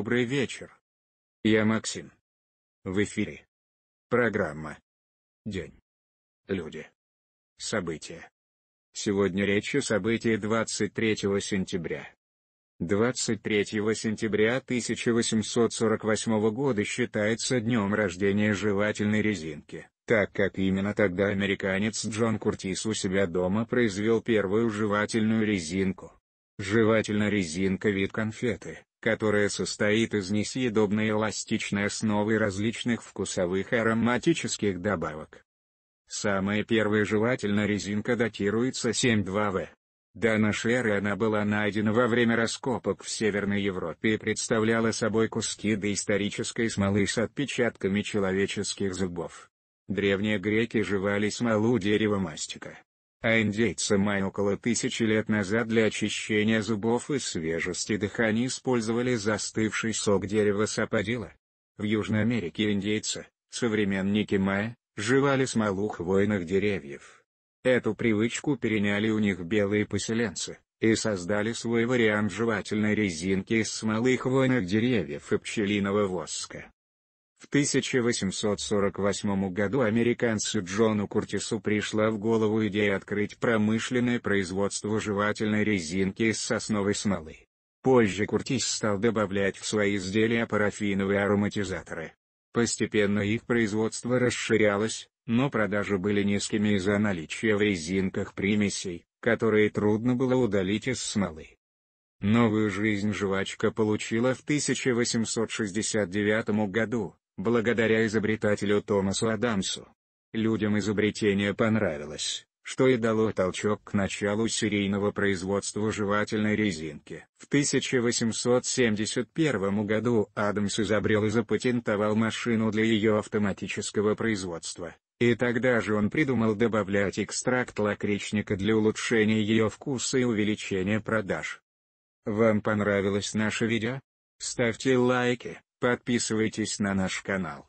Добрый вечер. Я Максим. В эфире. Программа. День. Люди. События. Сегодня речь о событии 23 сентября. 23 сентября 1848 года считается днем рождения жевательной резинки, так как именно тогда американец Джон Куртис у себя дома произвел первую жевательную резинку. Жевательная резинка вид конфеты, которая состоит из несъедобной эластичной основы различных вкусовых и ароматических добавок. Самая первая жевательная резинка датируется 7-2В. До нашей эры она была найдена во время раскопок в Северной Европе и представляла собой куски доисторической смолы с отпечатками человеческих зубов. Древние греки жевали смолу дерева мастика а индейцы майя около тысячи лет назад для очищения зубов и свежести дыхания использовали застывший сок дерева саподила. В Южной Америке индейцы, современники майя, жевали смолу хвойных деревьев. Эту привычку переняли у них белые поселенцы, и создали свой вариант жевательной резинки из смолы хвойных деревьев и пчелиного воска. В 1848 году американцу Джону Куртису пришла в голову идея открыть промышленное производство жевательной резинки из сосновой смолы. Позже Куртис стал добавлять в свои изделия парафиновые ароматизаторы. Постепенно их производство расширялось, но продажи были низкими из-за наличия в резинках примесей, которые трудно было удалить из смолы. Новую жизнь жвачка получила в 1869 году, благодаря изобретателю Томасу Адамсу. Людям изобретение понравилось, что и дало толчок к началу серийного производства жевательной резинки. В 1871 году Адамс изобрел и запатентовал машину для ее автоматического производства, и тогда же он придумал добавлять экстракт лакричника для улучшения ее вкуса и увеличения продаж. Вам понравилось наше видео? Ставьте лайки. Подписывайтесь на наш канал.